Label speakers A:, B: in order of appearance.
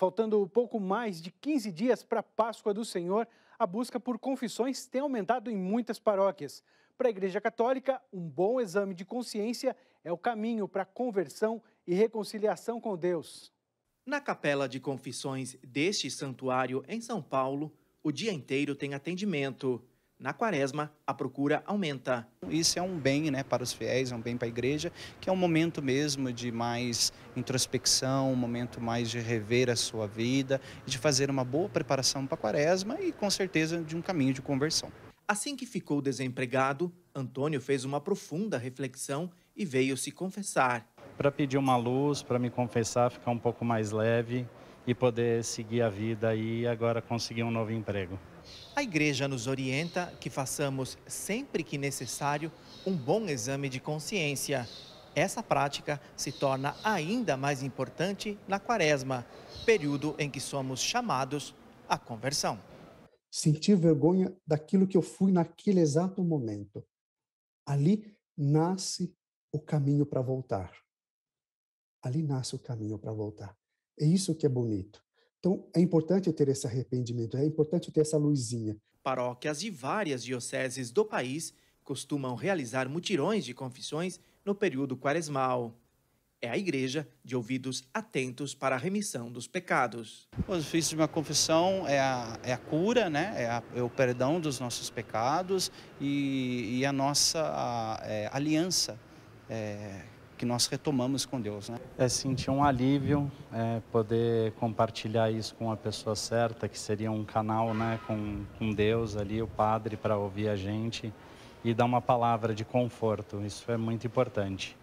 A: Faltando pouco mais de 15 dias para a Páscoa do Senhor, a busca por confissões tem aumentado em muitas paróquias. Para a Igreja Católica, um bom exame de consciência é o caminho para a conversão e reconciliação com Deus. Na capela de confissões deste santuário em São Paulo, o dia inteiro tem atendimento na quaresma, a procura aumenta. Isso é um bem né, para os fiéis, é um bem para a igreja,
B: que é um momento mesmo de mais introspecção, um momento mais de rever a sua
A: vida, de fazer uma boa preparação para a quaresma e, com certeza, de um caminho de conversão. Assim que ficou desempregado, Antônio fez uma profunda reflexão e veio
C: se confessar. Para pedir uma luz, para me confessar, ficar um pouco mais leve, e poder seguir a vida e agora conseguir um novo emprego.
A: A igreja nos orienta que façamos, sempre que necessário, um bom exame de consciência. Essa prática se torna ainda mais importante na quaresma, período em que somos chamados à conversão.
D: Sentir vergonha daquilo que eu fui naquele exato momento. Ali nasce o caminho para voltar. Ali nasce o caminho para voltar. É isso que é bonito. Então, é importante ter esse arrependimento, é importante ter essa luzinha.
A: Paróquias de várias dioceses do país costumam realizar mutirões de confissões no período quaresmal. É a igreja de ouvidos atentos para a remissão dos pecados.
B: O ofício de uma confissão é a, é a cura, né? É, a, é, o perdão dos nossos pecados e, e a nossa a, é, aliança é, que nós retomamos com Deus. Né?
C: É sentir um alívio, é, poder compartilhar isso com a pessoa certa, que seria um canal né, com, com Deus ali, o Padre, para ouvir a gente e dar uma palavra de conforto. Isso é muito importante.